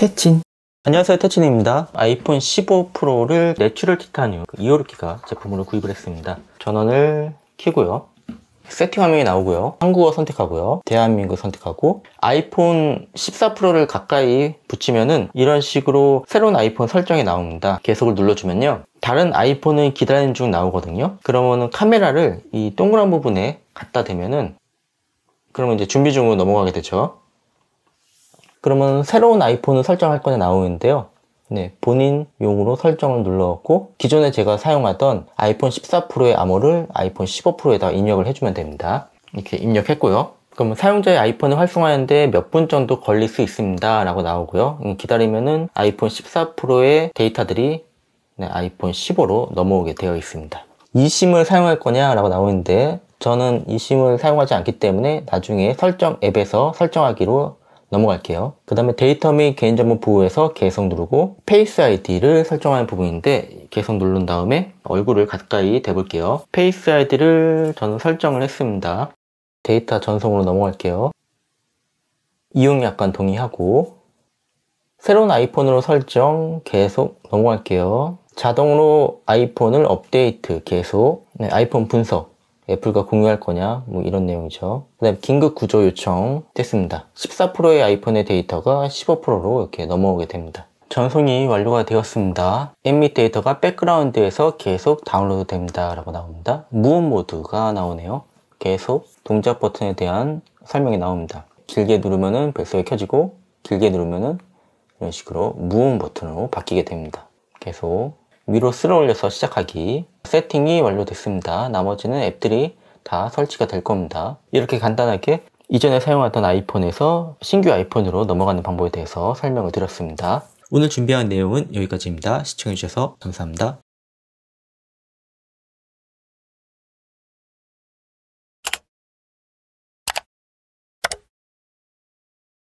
태친 안녕하세요 태친입니다 아이폰 15 프로를 내추럴 티타늄 그 이오르키가 제품으로 구입을 했습니다 전원을 켜고요 세팅 화면이 나오고요 한국어 선택하고요 대한민국 선택하고 아이폰 14 프로를 가까이 붙이면은 이런 식으로 새로운 아이폰 설정이 나옵니다 계속을 눌러주면요 다른 아이폰을 기다리는 중 나오거든요 그러면은 카메라를 이 동그란 부분에 갖다 대면은 그러면 이제 준비 중으로 넘어가게 되죠 그러면 새로운 아이폰을 설정할 건에 나오는데요. 네, 본인용으로 설정을 눌러갖고 기존에 제가 사용하던 아이폰 14 프로의 암호를 아이폰 15 프로에다 입력을 해주면 됩니다. 이렇게 입력했고요. 그럼 사용자의 아이폰을 활성화하는데 몇 분 정도 걸릴 수 있습니다 라고 나오고요 음, 기다리면은 아이폰 14 프로의 데이터들이 네, 아이폰 15로 넘어오게 되어 있습니다 이 심을 사용할 거냐 라고 나오는데 저는 이 심을 사용하지 않기 때문에 나중에 설정 앱에서 설정하기로 넘어갈게요. 그 다음에 데이터 및 개인정보 보호에서 계속 누르고 페이스 아이디를 설정하는 부분인데 계속 누른 다음에 얼굴을 가까이 대볼게요. 페이스 아이디를 저는 설정을 했습니다. 데이터 전송으로 넘어갈게요. 이용 약관 동의하고 새로운 아이폰으로 설정 계속 넘어갈게요. 자동으로 아이폰을 업데이트 계속 네, 아이폰 분석 애플과 공유할 거냐 뭐 이런 내용이죠 그다음 긴급 구조 요청 됐습니다 14%의 아이폰의 데이터가 15%로 이렇게 넘어오게 됩니다 전송이 완료가 되었습니다 앱 및 데이터가 백그라운드에서 계속 다운로드 됩니다 라고 나옵니다 무음 모드가 나오네요 계속 동작 버튼에 대한 설명이 나옵니다 길게 누르면은 벨소리 켜지고 길게 누르면은 이런 식으로 무음 버튼으로 바뀌게 됩니다 계속 위로 쓸어 올려서 시작하기 세팅이 완료됐습니다. 나머지는 앱들이 다 설치가 될 겁니다. 이렇게 간단하게 이전에 사용하던 아이폰에서 신규 아이폰으로 넘어가는 방법에 대해서 설명을 드렸습니다. 오늘 준비한 내용은 여기까지입니다. 시청해주셔서 감사합니다.